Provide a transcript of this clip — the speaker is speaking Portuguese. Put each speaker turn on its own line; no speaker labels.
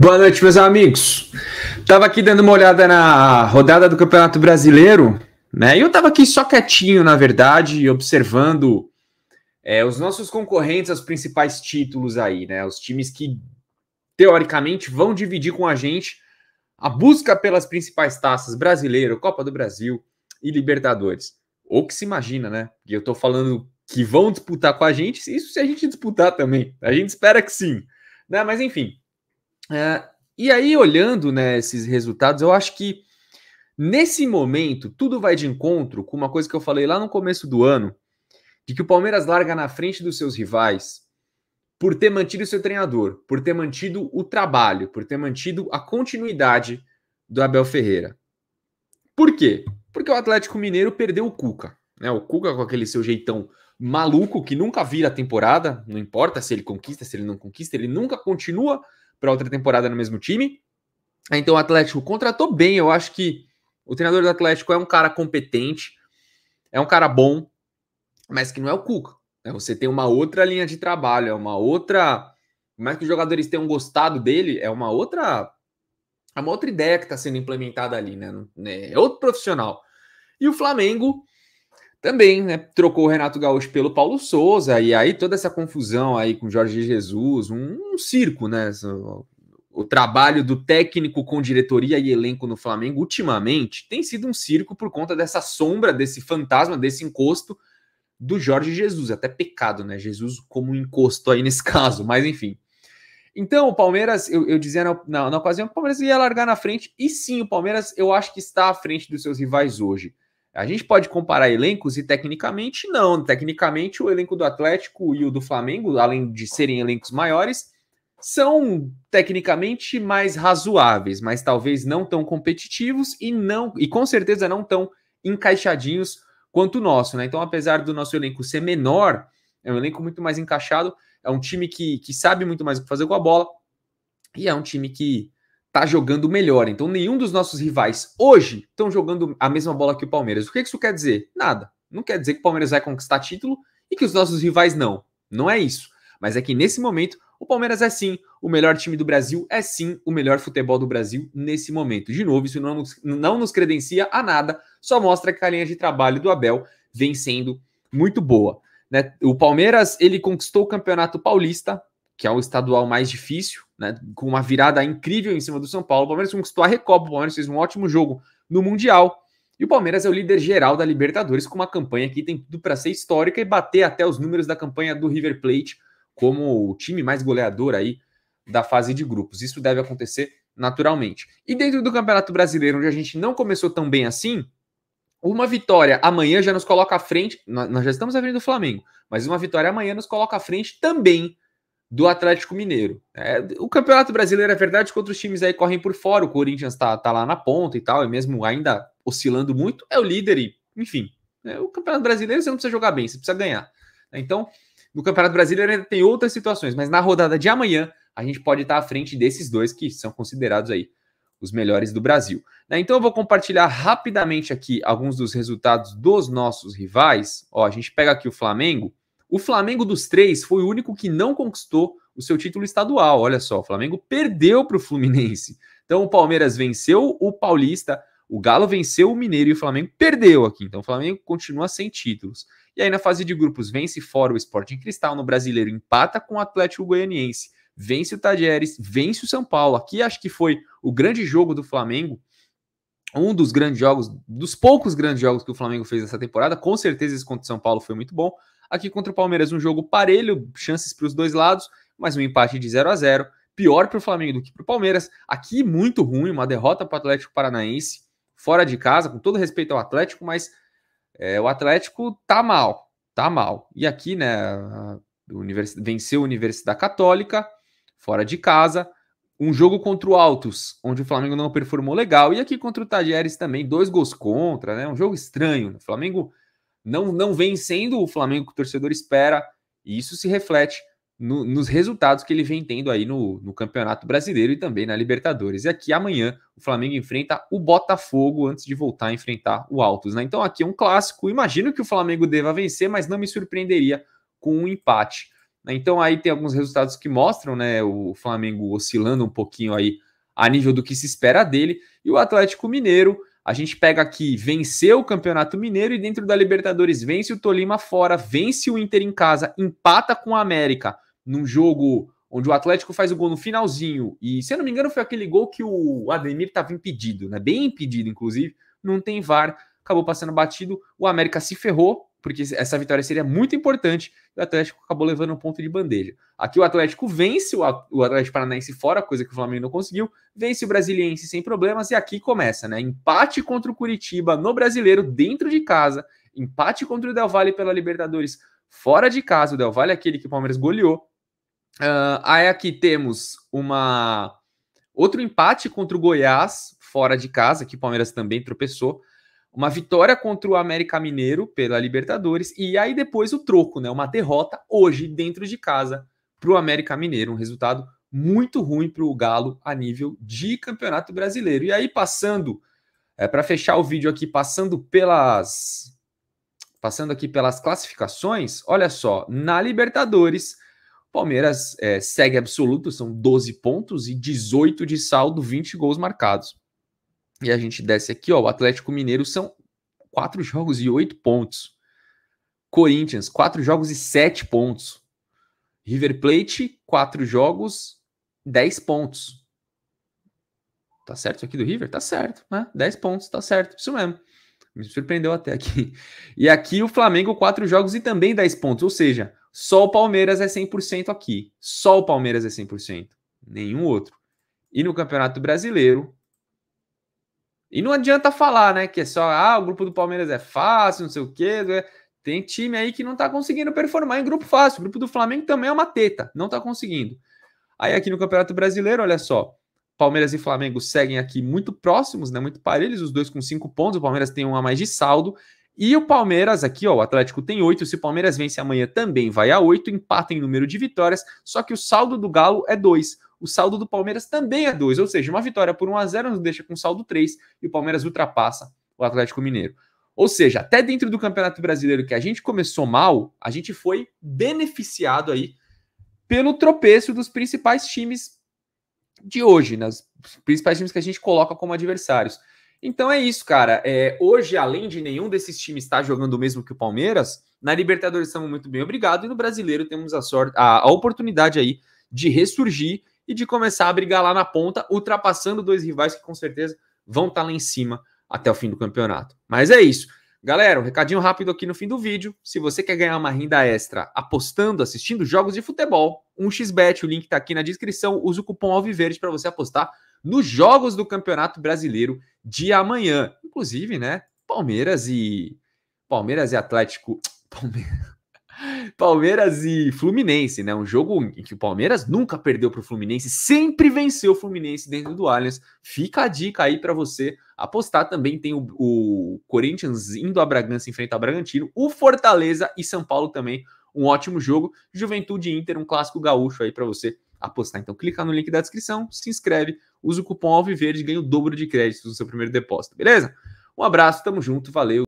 Boa noite, meus amigos. Tava aqui dando uma olhada na rodada do Campeonato Brasileiro, né? E eu tava aqui só quietinho, na verdade, observando é, os nossos concorrentes os principais títulos aí, né? Os times que teoricamente vão dividir com a gente a busca pelas principais taças brasileiro, Copa do Brasil e Libertadores. Ou que se imagina, né? E eu tô falando que vão disputar com a gente, isso se a gente disputar também. A gente espera que sim. Né? Mas enfim, é, e aí, olhando né, esses resultados, eu acho que nesse momento tudo vai de encontro com uma coisa que eu falei lá no começo do ano, de que o Palmeiras larga na frente dos seus rivais por ter mantido seu treinador, por ter mantido o trabalho, por ter mantido a continuidade do Abel Ferreira. Por quê? Porque o Atlético Mineiro perdeu o Cuca. Né? O Cuca com aquele seu jeitão maluco que nunca vira a temporada, não importa se ele conquista, se ele não conquista, ele nunca continua para outra temporada no mesmo time. Então o Atlético contratou bem, eu acho que o treinador do Atlético é um cara competente, é um cara bom, mas que não é o Cuca. Né? Você tem uma outra linha de trabalho, é uma outra. Por mais que os jogadores tenham gostado dele, é uma outra. É uma outra ideia que está sendo implementada ali, né? né? É outro profissional. E o Flamengo também, né, trocou o Renato Gaúcho pelo Paulo Souza, e aí toda essa confusão aí com Jorge Jesus, um, um circo, né? O, o trabalho do técnico com diretoria e elenco no Flamengo ultimamente tem sido um circo por conta dessa sombra, desse fantasma, desse encosto do Jorge Jesus. Até pecado, né? Jesus como encosto aí nesse caso, mas enfim. Então, o Palmeiras, eu, eu dizia na, na, na ocasião, o Palmeiras ia largar na frente, e sim, o Palmeiras eu acho que está à frente dos seus rivais hoje. A gente pode comparar elencos e tecnicamente não. Tecnicamente, o elenco do Atlético e o do Flamengo, além de serem elencos maiores, são tecnicamente mais razoáveis, mas talvez não tão competitivos e não e com certeza não tão encaixadinhos quanto o nosso, né? Então, apesar do nosso elenco ser menor, é um elenco muito mais encaixado, é um time que, que sabe muito mais o que fazer com a bola e é um time que tá jogando melhor. Então, nenhum dos nossos rivais hoje estão jogando a mesma bola que o Palmeiras. O que isso quer dizer? Nada. Não quer dizer que o Palmeiras vai conquistar título e que os nossos rivais não. Não é isso. Mas é que nesse momento, o Palmeiras é sim o melhor time do Brasil, é sim o melhor futebol do Brasil nesse momento. De novo, isso não nos, não nos credencia a nada, só mostra que a linha de trabalho do Abel vem sendo muito boa. Né? O Palmeiras ele conquistou o Campeonato Paulista, que é o estadual mais difícil, né, com uma virada incrível em cima do São Paulo. O Palmeiras conquistou a Recopa, o Palmeiras fez um ótimo jogo no Mundial. E o Palmeiras é o líder geral da Libertadores, com uma campanha que tem tudo para ser histórica e bater até os números da campanha do River Plate como o time mais goleador aí da fase de grupos. Isso deve acontecer naturalmente. E dentro do Campeonato Brasileiro, onde a gente não começou tão bem assim, uma vitória amanhã já nos coloca à frente. Nós já estamos à frente do Flamengo, mas uma vitória amanhã nos coloca à frente também do Atlético Mineiro. É, o Campeonato Brasileiro é verdade que outros times aí correm por fora, o Corinthians tá, tá lá na ponta e tal, e mesmo ainda oscilando muito, é o líder e, enfim, é, o Campeonato Brasileiro você não precisa jogar bem, você precisa ganhar. Né? Então, no Campeonato Brasileiro ainda tem outras situações, mas na rodada de amanhã a gente pode estar à frente desses dois que são considerados aí os melhores do Brasil. Né? Então eu vou compartilhar rapidamente aqui alguns dos resultados dos nossos rivais. Ó, a gente pega aqui o Flamengo, o Flamengo dos três foi o único que não conquistou o seu título estadual. Olha só, o Flamengo perdeu para o Fluminense. Então o Palmeiras venceu o Paulista, o Galo venceu o Mineiro e o Flamengo perdeu aqui. Então o Flamengo continua sem títulos. E aí na fase de grupos vence fora o Sporting Cristal, no Brasileiro empata com o Atlético Goianiense, vence o Tajeres, vence o São Paulo. Aqui acho que foi o grande jogo do Flamengo um dos grandes jogos, dos poucos grandes jogos que o Flamengo fez essa temporada, com certeza esse contra o São Paulo foi muito bom, Aqui contra o Palmeiras, um jogo parelho, chances para os dois lados, mas um empate de 0 a 0 Pior para o Flamengo do que para o Palmeiras. Aqui, muito ruim, uma derrota para o Atlético Paranaense, fora de casa, com todo respeito ao Atlético, mas é, o Atlético tá mal, tá mal. E aqui, né, univers... venceu a Universidade Católica, fora de casa. Um jogo contra o Altos, onde o Flamengo não performou legal. E aqui contra o Tajeres também, dois gols contra, né? Um jogo estranho. O Flamengo não, não vem sendo o Flamengo que o torcedor espera, e isso se reflete no, nos resultados que ele vem tendo aí no, no, Campeonato Brasileiro e também na Libertadores. E aqui amanhã o Flamengo enfrenta o Botafogo antes de voltar a enfrentar o Altos. Né? Então aqui é um clássico. Imagino que o Flamengo deva vencer, mas não me surpreenderia com um empate. Né? Então aí tem alguns resultados que mostram né, o Flamengo oscilando um pouquinho aí a nível do que se espera dele e o Atlético Mineiro a gente pega aqui, venceu o Campeonato Mineiro e dentro da Libertadores vence o Tolima fora, vence o Inter em casa, empata com a América num jogo onde o Atlético faz o gol no finalzinho. E, se eu não me engano, foi aquele gol que o Ademir estava impedido, né? Bem impedido, inclusive. Não tem VAR, acabou passando batido. O América se ferrou, porque essa vitória seria muito importante e o Atlético acabou levando um ponto de bandeja. Aqui o Atlético vence o Atlético Paranaense fora, coisa que o Flamengo não conseguiu, vence o Brasiliense sem problemas e aqui começa, né? Empate contra o Curitiba no Brasileiro dentro de casa, empate contra o Del Valle pela Libertadores fora de casa, o Del Valle é aquele que o Palmeiras goleou. Uh, aí aqui temos uma outro empate contra o Goiás fora de casa, que o Palmeiras também tropeçou. Uma vitória contra o América Mineiro pela Libertadores e aí depois o troco, né? Uma derrota hoje dentro de casa para o América Mineiro, um resultado muito ruim para o Galo a nível de Campeonato Brasileiro. E aí passando é, para fechar o vídeo aqui, passando pelas passando aqui pelas classificações, olha só, na Libertadores, Palmeiras é, segue absoluto, são 12 pontos e 18 de saldo, 20 gols marcados. E a gente desce aqui, ó, o Atlético Mineiro são quatro jogos e oito pontos. Corinthians, quatro jogos e sete pontos. River Plate, quatro jogos, dez pontos. Tá certo aqui do River? Tá certo, né? dez pontos, tá certo. Isso mesmo. Me surpreendeu até aqui. E aqui o Flamengo, quatro jogos e também dez pontos. Ou seja, só o Palmeiras é 100% aqui. Só o Palmeiras é 100%. Nenhum outro. E no Campeonato Brasileiro, e não adianta falar, né? Que é só, ah, o grupo do Palmeiras é fácil, não sei o quê. É, tem time aí que não tá conseguindo performar em grupo fácil. O grupo do Flamengo também é uma teta, não tá conseguindo. Aí aqui no Campeonato Brasileiro, olha só. Palmeiras e Flamengo seguem aqui muito próximos, né? Muito parelhos, os dois com cinco pontos. O Palmeiras tem um a mais de saldo. E o Palmeiras, aqui, ó, o Atlético tem oito. Se o Palmeiras vence amanhã, também vai a oito, empata em número de vitórias, só que o saldo do Galo é dois. O saldo do Palmeiras também é dois, ou seja, uma vitória por 1 a 0 nos deixa com saldo 3 e o Palmeiras ultrapassa o Atlético Mineiro. Ou seja, até dentro do Campeonato Brasileiro que a gente começou mal, a gente foi beneficiado aí pelo tropeço dos principais times de hoje, nas principais times que a gente coloca como adversários. Então é isso, cara. É, hoje, além de nenhum desses times estar tá jogando o mesmo que o Palmeiras, na Libertadores estamos muito bem, obrigado. E no Brasileiro temos a sorte, a, a oportunidade aí de ressurgir e de começar a brigar lá na ponta, ultrapassando dois rivais que com certeza vão estar tá lá em cima até o fim do campeonato. Mas é isso. Galera, um recadinho rápido aqui no fim do vídeo. Se você quer ganhar uma renda extra apostando, assistindo jogos de futebol, um xbet o link está aqui na descrição. Usa o cupom ALVIVERDE para você apostar nos jogos do Campeonato Brasileiro de amanhã. Inclusive, né? Palmeiras e Palmeiras e Atlético, Palmeiras, Palmeiras e Fluminense, né? Um jogo em que o Palmeiras nunca perdeu para o Fluminense, sempre venceu o Fluminense dentro do Allianz. Fica a dica aí para você apostar. Também tem o, o, Corinthians indo a Bragança enfrentar a Bragantino, o Fortaleza e São Paulo também. Um ótimo jogo. Juventude Inter, um clássico gaúcho aí para você apostar. Então, clica no link da descrição, se inscreve, usa o cupom Alviverde e ganha o dobro de créditos no seu primeiro depósito, beleza? Um abraço, tamo junto, valeu!